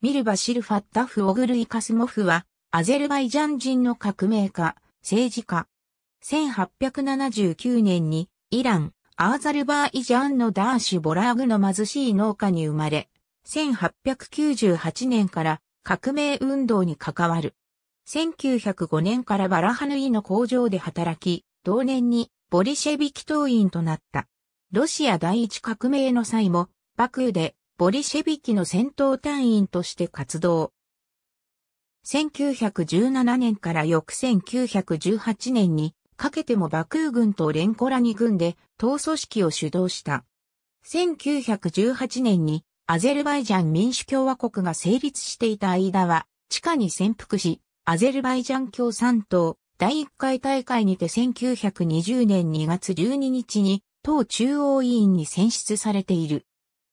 ミルバ・シルファッタフ・オグルイ・カスモフは、アゼルバイジャン人の革命家、政治家。1879年に、イラン、アーザルバイジャンのダーシュ・ボラーグの貧しい農家に生まれ、1898年から革命運動に関わる。1905年からバラハヌイの工場で働き、同年にボリシェビキ党員となった。ロシア第一革命の際も、バクーでボリシェビキの戦闘隊員として活動。1917年から翌1918年にかけてもバクー軍とレンコラニ軍で党組織を主導した。1918年にアゼルバイジャン民主共和国が成立していた間は地下に潜伏し、アゼルバイジャン共産党第1回大会にて1920年2月12日に党中央委員に選出されている。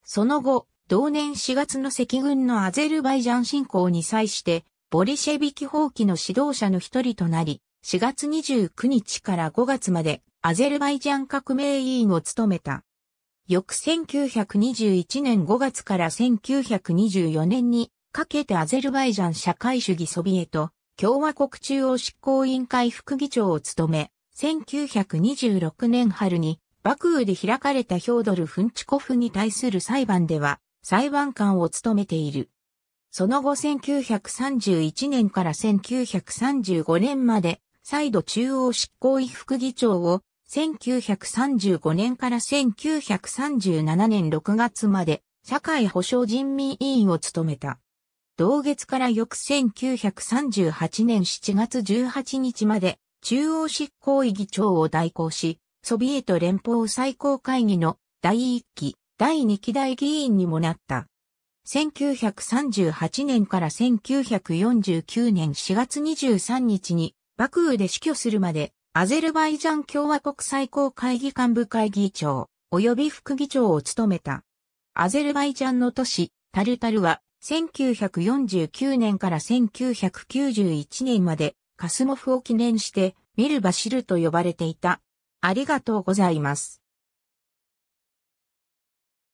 その後、同年4月の赤軍のアゼルバイジャン侵攻に際して、ボリシェビキ放棄の指導者の一人となり、4月29日から5月までアゼルバイジャン革命委員を務めた。翌1921年5月から1924年にかけてアゼルバイジャン社会主義ソビエト共和国中央執行委員会副議長を務め、1926年春にバクーで開かれたヒョードル・フンチコフに対する裁判では、裁判官を務めている。その後1931年から1935年まで、再度中央執行委副議長を、1935年から1937年6月まで、社会保障人民委員を務めた。同月から翌1938年7月18日まで、中央執行委議長を代行し、ソビエト連邦最高会議の第1期第2期代議員にもなった。1938年から1949年4月23日に幕府で死去するまで、アゼルバイジャン共和国最高会議幹部会議長、及び副議長を務めた。アゼルバイジャンの都市、タルタルは、1949年から1991年まで、カスモフを記念して、ミルバシルと呼ばれていた。ありがとうございます。